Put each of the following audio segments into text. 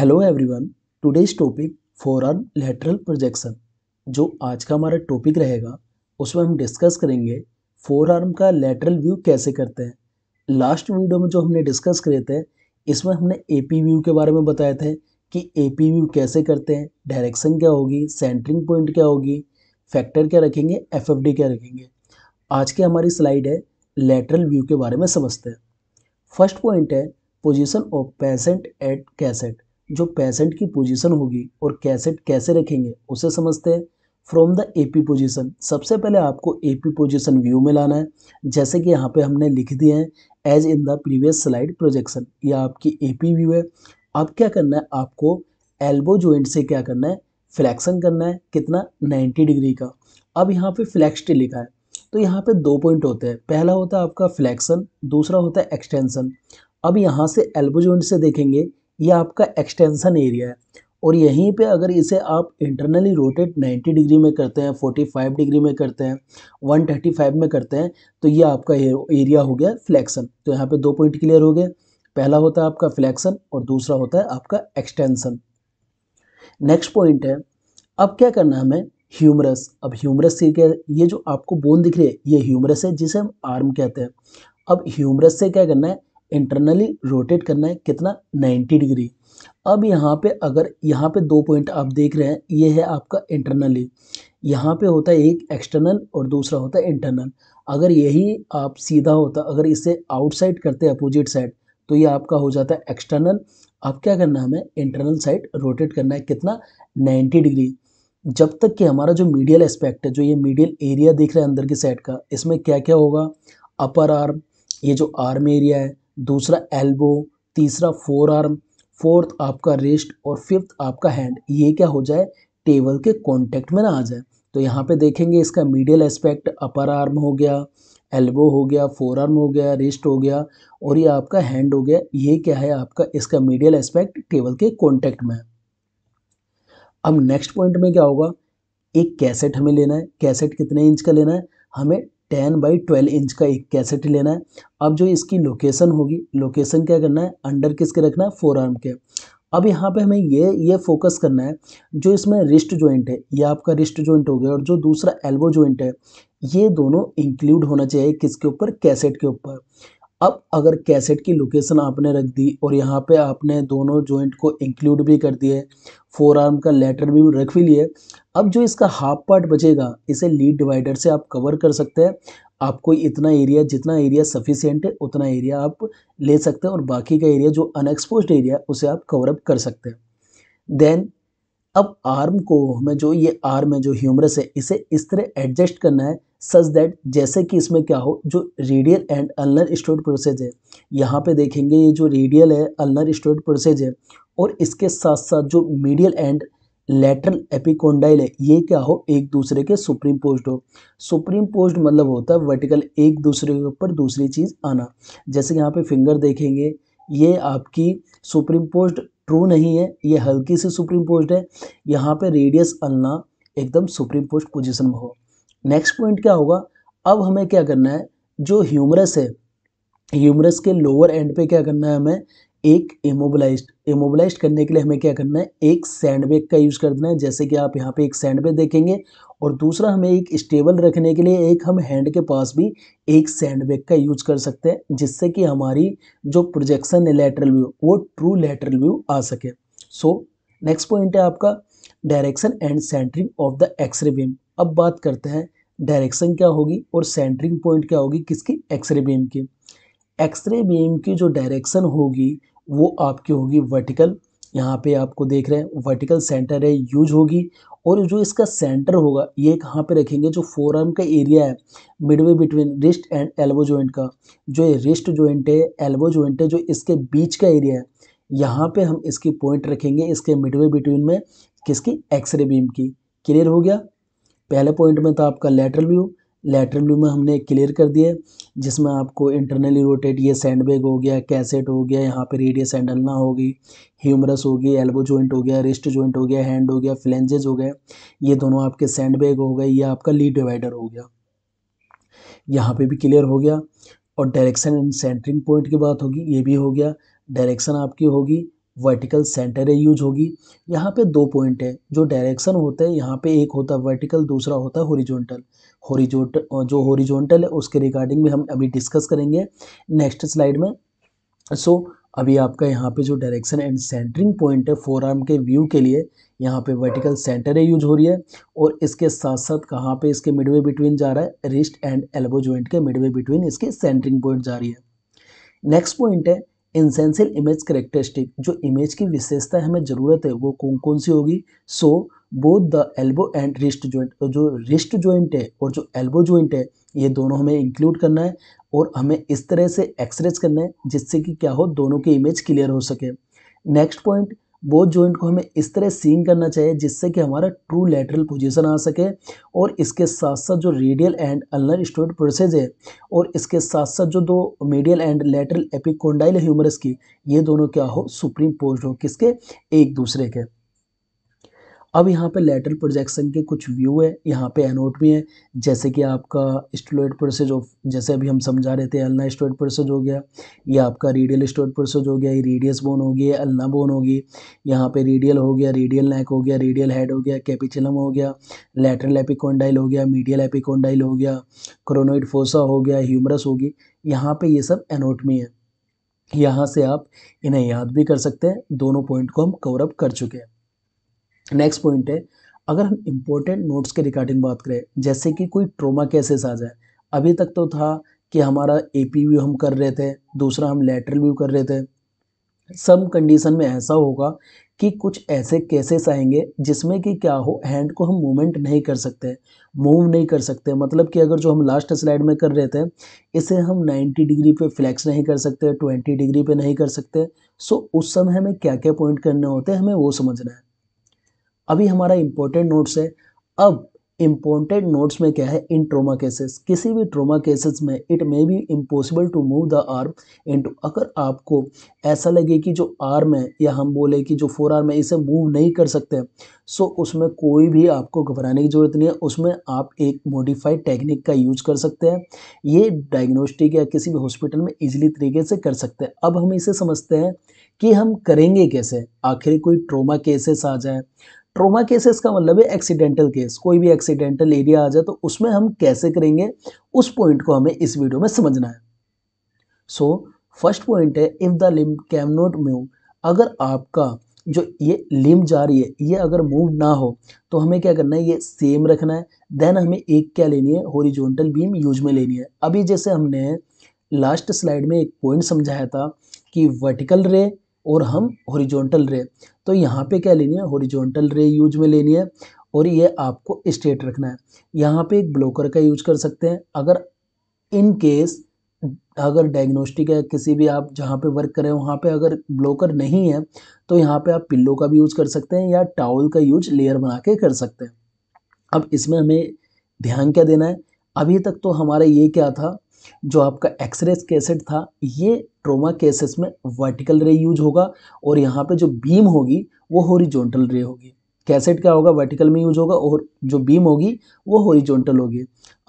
hello everyone today's topic forearm lateral projection जो आज का हमारा टॉपिक रहेगा उसमें हम डिस्कस करेंगे फोर आर्म का लेटरल व्यू कैसे करते हैं लास्ट वीडियो में जो हमने डिस्कस करे थे इसमें हमने ए पी व्यू के बारे में बताए थे कि ए पी व्यू कैसे करते हैं डायरेक्शन क्या होगी सेंटरिंग पॉइंट क्या होगी फैक्टर क्या रखेंगे एफ एफ डी क्या रखेंगे आज की हमारी स्लाइड है लेटरल व्यू के बारे में समझते हैं फर्स्ट पॉइंट है position of patient at cassette जो पेशेंट की पोजीशन होगी और कैसेट कैसे रखेंगे उसे समझते हैं फ्रॉम द एपी पोजीशन सबसे पहले आपको एपी पोजीशन व्यू में लाना है जैसे कि यहाँ पे हमने लिख दिए हैं as in the previous slide projection ये आपकी एपी व्यू है अब क्या करना है आपको एल्बो जॉइंट से क्या करना है फ्लैक्शन करना है कितना 90 डिग्री का अब यहाँ पे फ्लैक्सड लिखा है तो यहाँ पे दो पॉइंट होते हैं पहला होता है आपका फ्लैक्सन दूसरा होता है एक्सटेंसन अब यहाँ से एल्बो जॉइंट से देखेंगे ये आपका एक्सटेंसन एरिया है और यहीं पे अगर इसे आप इंटरनली रोटेट 90 डिग्री में करते हैं 45 डिग्री में करते हैं 135 में करते हैं तो ये आपका एरिया हो गया फ्लैक्सन तो यहाँ पे दो पॉइंट क्लियर हो गए पहला होता है आपका फ्लैक्सन और दूसरा होता है आपका एक्सटेंसन नेक्स्ट पॉइंट है अब क्या करना है हमें ह्यूमरस अब ह्यूमरस से क्या ये जो आपको बोन दिख रही है ये ह्यूमरस है जिसे हम आर्म कहते हैं अब ह्यूमरस से क्या करना है इंटरनली रोटेट करना है कितना 90 डिग्री अब यहाँ पे अगर यहाँ पे दो पॉइंट आप देख रहे हैं ये है आपका इंटरनली यहाँ पे होता है एक एक्सटर्नल और दूसरा होता है इंटरनल अगर यही आप सीधा होता अगर इसे आउटसाइड करते अपोजिट साइड तो ये आपका हो जाता है एक्सटर्नल अब क्या करना है हमें इंटरनल साइड रोटेट करना है कितना 90 डिग्री जब तक कि हमारा जो मीडियल एस्पेक्ट है जो ये मीडियल एरिया देख रहे हैं अंदर की साइड का इसमें क्या क्या होगा अपर आर्म ये जो आर्म एरिया है दूसरा एल्बो तीसरा फोर आर्म फोर्थ आपका रिस्ट और फिफ्थ आपका हैंड ये क्या हो जाए टेबल के कॉन्टेक्ट में ना आ जाए तो यहाँ पे देखेंगे इसका मीडियल एस्पेक्ट अपर आर्म हो गया एल्बो हो गया फोर आर्म हो गया रिस्ट हो गया और ये आपका हैंड हो गया ये क्या है आपका इसका मीडियल एस्पेक्ट टेबल के कॉन्टेक्ट में अब नेक्स्ट पॉइंट में क्या होगा एक कैसेट हमें लेना है कैसेट कितने इंच का लेना है हमें टेन बाई ट्वेल्व इंच का एक कैसेट लेना है अब जो इसकी लोकेशन होगी लोकेशन क्या करना है अंडर किसके रखना है फोर आर्म के अब यहाँ पे हमें ये ये फोकस करना है जो इसमें रिस्ट जॉइंट है ये आपका रिस्ट जॉइंट हो गया और जो दूसरा एल्बो जॉइंट है ये दोनों इंक्लूड होना चाहिए किसके ऊपर कैसेट के ऊपर अब अगर कैसेट की लोकेशन आपने रख दी और यहाँ पे आपने दोनों जॉइंट को इंक्लूड भी कर दिए फोर आर्म का लेटर भी रख भी लिए अब जो इसका हाफ पार्ट बचेगा इसे लीड डिवाइडर से आप कवर कर सकते हैं आपको इतना एरिया जितना एरिया सफिशियंट है उतना एरिया आप ले सकते हैं और बाकी का एरिया जो अनएक्सपोज एरिया उसे आप कवरअप कर सकते हैं देन अब आर्म को हमें जो ये आर्म है जो ह्यूमरस है इसे इस तरह एडजस्ट करना है सच दैट जैसे कि इसमें क्या हो जो radial and ulnar styloid processes है यहाँ पे देखेंगे ये जो रेडियल है अलनर स्टोर्ड प्रोसेज है और इसके साथ साथ जो मीडियल एंड लेटरल एपिकोंडाइल है ये क्या हो एक दूसरे के सुप्रीम पोस्ट हो सुप्रीम पोस्ट मतलब होता है वर्टिकल एक दूसरे के ऊपर दूसरी चीज़ आना जैसे यहाँ पे फिंगर देखेंगे ये आपकी सुप्रीम पोस्ट ट्रू नहीं है ये हल्की सी सुप्रीम पोस्ट है यहाँ पे रेडियस अलना एकदम सुप्रीम पोस्ट पोजिशन में हो नेक्स्ट पॉइंट क्या होगा अब हमें क्या करना है जो ह्यूमरस है ह्यूमरस के लोअर एंड पे क्या करना है हमें एक इमोबलाइज इमोबलाइज करने के लिए हमें क्या करना है एक सैंडबैग का यूज़ कर देना है जैसे कि आप यहाँ पे एक सैंडबैग देखेंगे और दूसरा हमें एक स्टेबल रखने के लिए एक हम हैंड के पास भी एक सैंडबैग का यूज कर सकते हैं जिससे कि हमारी जो प्रोजेक्शन है लेटरल व्यू वो ट्रू लेटरल व्यू आ सके सो नेक्स्ट पॉइंट है आपका direction and centring of the X ray beam अब बात करते हैं डायरेक्शन क्या होगी और सेंटरिंग पॉइंट क्या होगी किसकी एक्सरे बीम की एक्सरे बीम की जो डायरेक्शन होगी वो आपकी होगी वर्टिकल यहाँ पे आपको देख रहे हैं वर्टिकल सेंटर है यूज होगी और जो इसका सेंटर होगा ये कहाँ पे रखेंगे जो फोर आर्म का एरिया है midway between wrist and elbow joint का जो ये रिस्ट जॉइंट है एल्बो जॉइंट है जो इसके बीच का एरिया है यहाँ पे हम इसकी पॉइंट रखेंगे इसके मिडवे बिटवीन में किसकी एक्सरे बीम की क्लियर हो गया पहले पॉइंट में था आपका लेटरल व्यू लेटरल व्यू में हमने क्लियर कर दिया जिसमें आपको इंटरनली रोटेट ये सैंड बैग हो गया कैसेट हो गया यहाँ पे रेडियस हैंडल ना होगी ह्यूमरस हो गई एल्बो जॉइंट हो गया रिस्ट जॉइंट हो गया हैंड हो गया फ्लेंजेज हो गए ये दोनों आपके सैंड बैग हो गए ये आपका लीड डिवाइडर हो गया यहाँ पे भी क्लियर हो गया और डायरेक्शन एंड सेंटरिंग पॉइंट की बात होगी ये भी हो गया डायरेक्शन आपकी होगी वर्टिकल सेंटर है यूज होगी यहाँ पे दो पॉइंट है जो डायरेक्शन होता है यहाँ पे एक होता है वर्टिकल दूसरा होता है हॉरिजॉन्टल हॉरिजॉन्टल जो हॉरिजॉन्टल है उसके रिगार्डिंग भी हम अभी डिस्कस करेंगे नेक्स्ट स्लाइड में सो so, अभी आपका यहाँ पे जो डायरेक्शन एंड सेंटरिंग पॉइंट है फोर आर्म के व्यू के लिए यहाँ पे वर्टिकल सेंटर है यूज हो रही है और इसके साथ साथ कहाँ पे इसके मिडवे बिटवीन जा रहा है रिस्ट एंड एल्बो जॉइंट के मिडवे बिटवीन इसके सेंटरिंग पॉइंट जा रही है नेक्स्ट पॉइंट है इंसेंसियल इमेज करेक्टरिस्टिक जो इमेज की विशेषता हमें ज़रूरत है वो कौन कौन सी होगी so both the elbow and wrist joint जो रिस्ट जॉइंट है और जो एल्बो जॉइंट है ये दोनों हमें इंक्लूड करना है और हमें इस तरह से एक्सरेज करना है जिससे कि क्या हो दोनों की इमेज क्लियर हो सके नेक्स्ट पॉइंट बोथ जॉइंट को हमें इस तरह सीन करना चाहिए जिससे कि हमारा ट्रू लेटरल पोजीशन आ सके और इसके साथ साथ जो radial and ulnar styloid process है और इसके साथ साथ जो दो medial and lateral epicondyle humerus की ये दोनों क्या हो सुप्रीम पोस्ट हो किसके एक दूसरे के अब यहाँ पे लेटरल प्रोजेक्शन के कुछ व्यू है यहाँ पे एनोट भी है जैसे कि आपका स्टोलोइड प्रोसेज ऑफ जैसे अभी हम समझा रहे थे अल्ना स्टोलोइड प्रोसेज हो गया ये आपका रेडियल स्टोलोइड प्रोसेज हो गया ये रेडियस बोन हो गया अल्ना बोन होगी यहाँ पे रेडियल हो गया रेडियल नेक हो गया रेडियल हेड हो गया कैपिचलम हो गया लेटरल एपिकोंडाइल हो गया मीडियल एपिकोंडाइल हो गया क्रोनोइड फोसा हो गया ह्यूमरस होगी यहाँ पर ये सब एनोटमी है यहाँ से आप इन्हें याद भी कर सकते हैं दोनों पॉइंट को हम कवरअप कर चुके हैं नेक्स्ट पॉइंट है अगर हम इम्पोर्टेंट नोट्स के रिगार्डिंग बात करें जैसे कि कोई ट्रोमा केसेस आ जाए अभी तक तो था कि हमारा ए पी व्यू हम कर रहे थे दूसरा हम लेटरल व्यू कर रहे थे सम कंडीशन में ऐसा होगा कि कुछ ऐसे केसेस आएंगे जिसमें कि क्या हो हैंड को हम मूवमेंट नहीं कर सकते मूव नहीं कर सकते मतलब कि अगर जो हम लास्ट स्लाइड में कर रहे थे इसे हम 90 डिग्री पे फ्लैक्स नहीं कर सकते 20 डिग्री पे नहीं कर सकते सो उस समय हमें क्या क्या पॉइंट करने होते हैं हमें वो समझना है अभी हमारा इम्पोर्टेंट नोट्स है अब इम्पोर्टेंट नोट्स में क्या है इन ट्रोमा केसेस किसी भी ट्रोमा केसेस में it may be impossible to move the arm to अगर आपको ऐसा लगे कि जो आर्म है या हम बोले कि जो फोर आर्म है इसे मूव नहीं कर सकते सो so, उसमें कोई भी आपको घबराने की ज़रूरत नहीं है उसमें आप एक मॉडिफाइड टेक्निक का यूज कर सकते हैं ये डायग्नोस्टिक या किसी भी हॉस्पिटल में ईजिली तरीके से कर सकते हैं अब हम इसे समझते हैं कि हम करेंगे कैसे आखिर कोई ट्रोमा केसेस आ जाए ट्रोमा केसेस का मतलब है एक्सीडेंटल केस कोई भी एक्सीडेंटल एरिया आ जाए तो उसमें हम कैसे करेंगे उस पॉइंट को हमें इस वीडियो में समझना है सो फर्स्ट पॉइंट है if the limb cannot move अगर आपका जो ये लिम जा रही है ये अगर मूव ना हो तो हमें क्या करना है ये सेम रखना है देन हमें एक क्या लेनी है होरिजोनटल बीम यूज में लेनी है अभी जैसे हमने लास्ट स्लाइड में एक पॉइंट समझाया था कि वर्टिकल रे और हम हॉरिजॉन्टल रे तो यहाँ पे क्या लेनी है हॉरिजॉन्टल रे यूज में लेनी है और ये आपको स्टेट रखना है यहाँ पे एक ब्लोकर का यूज कर सकते हैं अगर इन केस अगर डायग्नोस्टिक है किसी भी आप जहाँ पे वर्क करें वहाँ पे अगर ब्लोकर नहीं है तो यहाँ पे आप पिल्लो का भी यूज कर सकते हैं या टावल का यूज लेयर बना के कर सकते हैं अब इसमें हमें ध्यान क्या देना है अभी तक तो हमारा ये क्या था जो आपका एक्सरे कैसेट था ये ट्रोमा केसेस में वर्टिकल रे यूज होगा और यहाँ पे जो बीम होगी वो हॉरिजॉन्टल रे होगी कैसेट क्या होगा वर्टिकल में यूज होगा और जो बीम होगी वो हॉरिजॉन्टल होगी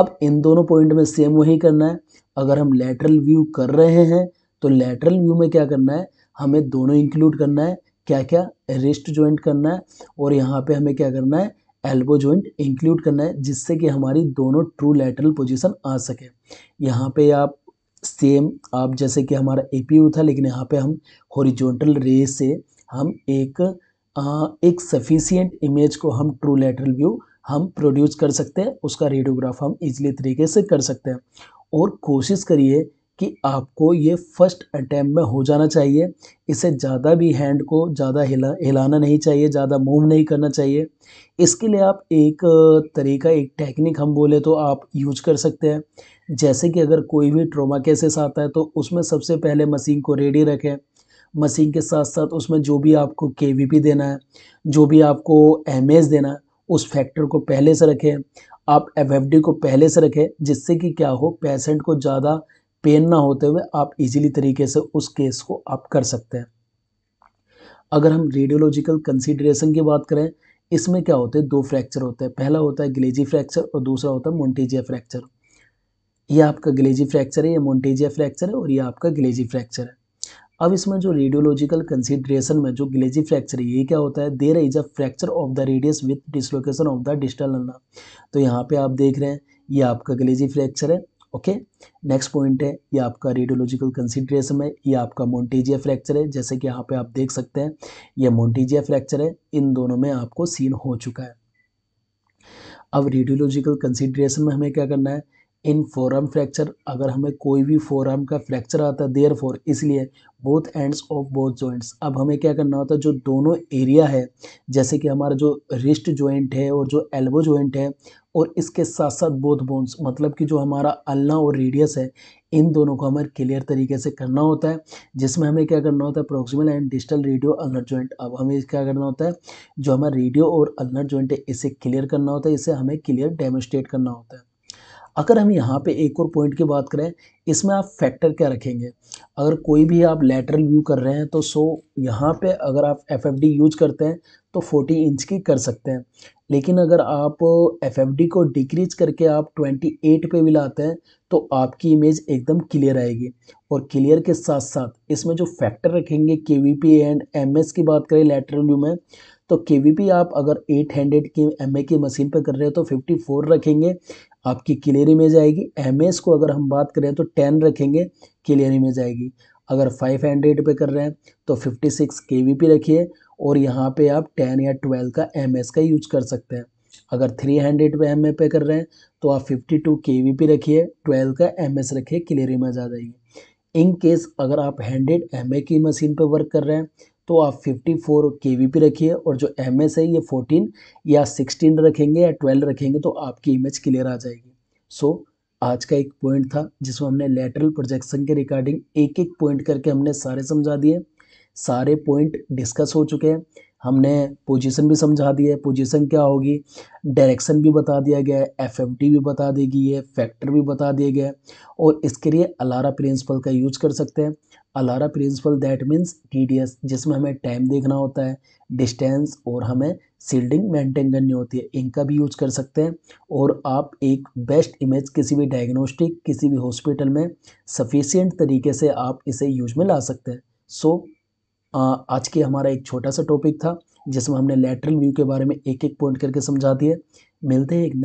अब इन दोनों पॉइंट में सेम वही करना है अगर हम लेटरल व्यू कर रहे हैं तो लेटरल व्यू में क्या करना है हमें दोनों इंक्लूड करना है क्या क्या रिस्ट ज्वाइंट करना है और यहाँ पे हमें क्या करना है एल्बो जॉइंट इंक्लूड करना है जिससे कि हमारी दोनों ट्रू लेटरल पोजीशन आ सके यहाँ पे आप सेम आप जैसे कि हमारा ए था लेकिन यहाँ पे हम हॉरिजॉन्टल रे से हम एक आ, एक सफिशियंट इमेज को हम ट्रू लेटरल व्यू हम प्रोड्यूस कर सकते हैं उसका रेडियोग्राफ हम इजली तरीके से कर सकते हैं और कोशिश करिए कि आपको ये फर्स्ट अटैम्प में हो जाना चाहिए इसे ज़्यादा भी हैंड को ज़्यादा हिला हिलाना नहीं चाहिए ज़्यादा मूव नहीं करना चाहिए इसके लिए आप एक तरीका एक टेक्निक हम बोले तो आप यूज कर सकते हैं जैसे कि अगर कोई भी ट्रोमा केसेस आता है तो उसमें सबसे पहले मशीन को रेडी रखें मशीन के साथ साथ उसमें जो भी आपको के देना है जो भी आपको एम देना है उस फैक्टर को पहले से रखें आप एफ को पहले से रखें जिससे कि क्या हो पेशेंट को ज़्यादा पेन ना होते हुए आप इजीली तरीके से उस केस को आप कर सकते हैं अगर हम रेडियोलॉजिकल कंसिडरेशन की बात करें इसमें क्या होते हैं दो फ्रैक्चर होते हैं पहला होता है ग्लेजी फ्रैक्चर और दूसरा होता है मोन्टेजिया फ्रैक्चर ये आपका ग्लेजी फ्रैक्चर है या मोन्टेजिया फ्रैक्चर है और ये आपका ग्लेजी फ्रैक्चर है अब इसमें जो रेडियोलॉजिकल कंसिडरेशन में जो ग्लेजी फ्रैक्चर है ये क्या होता है there is a fracture of the radius with dislocation of the distal ulna तो यहाँ पे आप देख रहे हैं ये आपका ग्लेजी फ्रैक्चर है ओके नेक्स्ट पॉइंट है ये आपका रेडियोलॉजिकल कंसिड्रेशन है ये आपका मोन्टेजिया फ्रैक्चर है जैसे कि यहाँ पे आप देख सकते हैं ये मोन्टेजिया फ्रैक्चर है इन दोनों में आपको सीन हो चुका है अब रेडियोलॉजिकल कंसिड्रेशन में हमें क्या करना है इन फोरम फ्रैक्चर अगर हमें कोई भी फोरम का फ्रैक्चर आता है देयर फोर इसलिए both ends of both joints अब हमें क्या करना होता है जो दोनों एरिया है जैसे कि हमारा जो रिस्ट जॉइंट है और जो एल्बो जॉइंट है और इसके साथ साथ बोथ बोन्स मतलब कि जो हमारा अल्ना और रेडियस है इन दोनों को हमें क्लियर तरीके से करना होता है जिसमें हमें क्या करना होता है proximal and distal radio ulnar joint अब हमें क्या करना होता है जो हमारा रेडियो और अल्नर जॉइंट है इसे क्लियर करना होता है इसे हमें क्लियर डेमोस्ट्रेट करना होता है अगर हम यहाँ पे एक और पॉइंट की बात करें इसमें आप फैक्टर क्या रखेंगे अगर कोई भी आप लेटरल व्यू कर रहे हैं तो सो यहाँ पे अगर आप एफ यूज करते हैं तो 40 इंच की कर सकते हैं लेकिन अगर आप एफ को डिक्रीज करके आप 28 पे भी लाते हैं तो आपकी इमेज एकदम क्लियर आएगी और क्लियर के साथ साथ इसमें जो फैक्टर रखेंगे के एंड एम की बात करें लेटरल व्यू में तो के आप अगर एट हंड्रेड की एम की मशीन पर कर रहे हो तो फिफ्टी फोर रखेंगे आपकी क्लियर इमेज आएगी एम को अगर हम बात करें तो टेन रखेंगे क्लियर इमेज आएगी अगर फाइव हंड्रेड पे कर रहे हैं तो fifty six K V P रखिए और यहाँ पे आप टेन या ट्वेल्व का एम एस का यूज कर सकते हैं अगर थ्री हंड्रेड पे एम पे कर रहे हैं तो आप fifty two K V P रखिए ट्वेल्व का एम एस रखिए क्लियर इमेज आ जाएगी इन केस अगर आप हंड्रेड एम की मशीन पर वर्क कर रहे हैं तो आप 54 फोर के रखिए और जो एम है ये 14 या 16 रखेंगे या 12 रखेंगे तो आपकी इमेज क्लियर आ जाएगी सो so, आज का एक पॉइंट था जिसमें हमने लेटरल प्रोजेक्शन के रिकॉर्डिंग एक एक पॉइंट करके हमने सारे समझा दिए सारे पॉइंट डिस्कस हो चुके हैं हमने पोजीशन भी समझा दी है पोजीशन क्या होगी डायरेक्शन भी बता दिया गया है एफ भी बता दी गई है फैक्टर भी बता दिया गया है और इसके लिए अलारा प्रिंसिपल का यूज कर सकते हैं अलारा प्रिंसिपल दैट मीन्स टी जिसमें हमें टाइम देखना होता है डिस्टेंस और हमें सील्डिंग मेंटेन करनी होती है इनका भी यूज कर सकते हैं और आप एक बेस्ट इमेज किसी भी डायग्नोस्टिक किसी भी हॉस्पिटल में सफिशियंट तरीके से आप इसे यूज में ला सकते हैं सो so, आज के हमारा एक छोटा सा टॉपिक था जिसमें हमने लेटरल व्यू के बारे में एक एक पॉइंट करके समझा दिया मिलते हैं एक नए